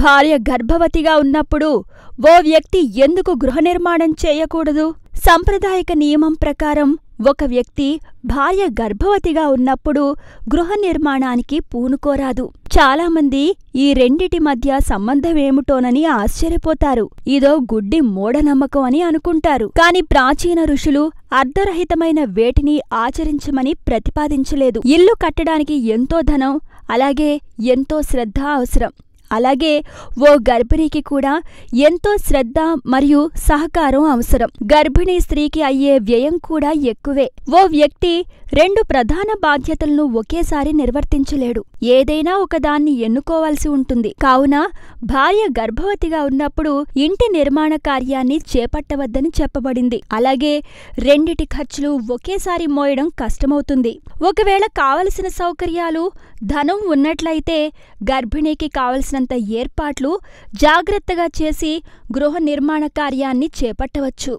భార్య గర్భవతిగా ఉన్నప్పుడు ఓ వ్యక్తి ఎందుకు గృహ నిర్మాణం చేయకూడదు సాంప్రదాయక నియమం ప్రకారం ఒక వ్యక్తి భార్య గర్భవతిగా ఉన్నప్పుడు గృహ నిర్మాణానికి పూనుకోరాదు చాలామంది ఈ రెండిటి మధ్య సంబంధమేమిటోనని ఆశ్చర్యపోతారు ఇదో గుడ్డి మూఢనమ్మకం అని అనుకుంటారు కాని ప్రాచీన ఋషులు అర్ధరహితమైన వేటిని ఆచరించమని ప్రతిపాదించలేదు ఇల్లు కట్టడానికి ఎంతో ధనం అలాగే ఎంతో శ్రద్ధ అవసరం అలాగే ఓ గర్భిణికి కూడా ఎంతో శ్రద్ధ మరియు సహకారం అవసరం గర్భిణీ స్త్రీకి అయ్యే వ్యయం కూడా ఎక్కువే ఓ వ్యక్తి రెండు ప్రధాన బాధ్యతలను ఒకేసారి నిర్వర్తించలేడు ఏదైనా ఒకదాన్ని ఎన్నుకోవాల్సి ఉంటుంది కావున భార్య గర్భవతిగా ఉన్నప్పుడు ఇంటి నిర్మాణ కార్యాన్ని చేపట్టవద్దని చెప్పబడింది అలాగే రెండిటి ఖర్చులు ఒకేసారి మోయడం కష్టమవుతుంది ఒకవేళ కావలసిన సౌకర్యాలు ధనం ఉన్నట్లయితే గర్భిణీకి కావలసిన తగినంత ఏర్పాట్లు జాగ్రత్తగా చేసి గృహ నిర్మాణ కార్యాన్ని చేపట్టవచ్చు